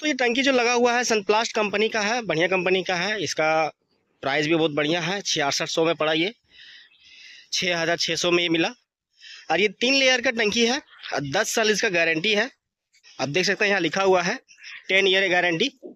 तो ये टंकी जो लगा हुआ है सनप्लास्ट कंपनी का है बढ़िया कंपनी का है इसका प्राइस भी बहुत बढ़िया है छियासठ सौ में पड़ा ये छः हज़ार छः सौ में ये मिला और ये तीन लेयर का टंकी है और दस साल इसका गारंटी है आप देख सकते हैं यहाँ लिखा हुआ है टेन ईयर गारंटी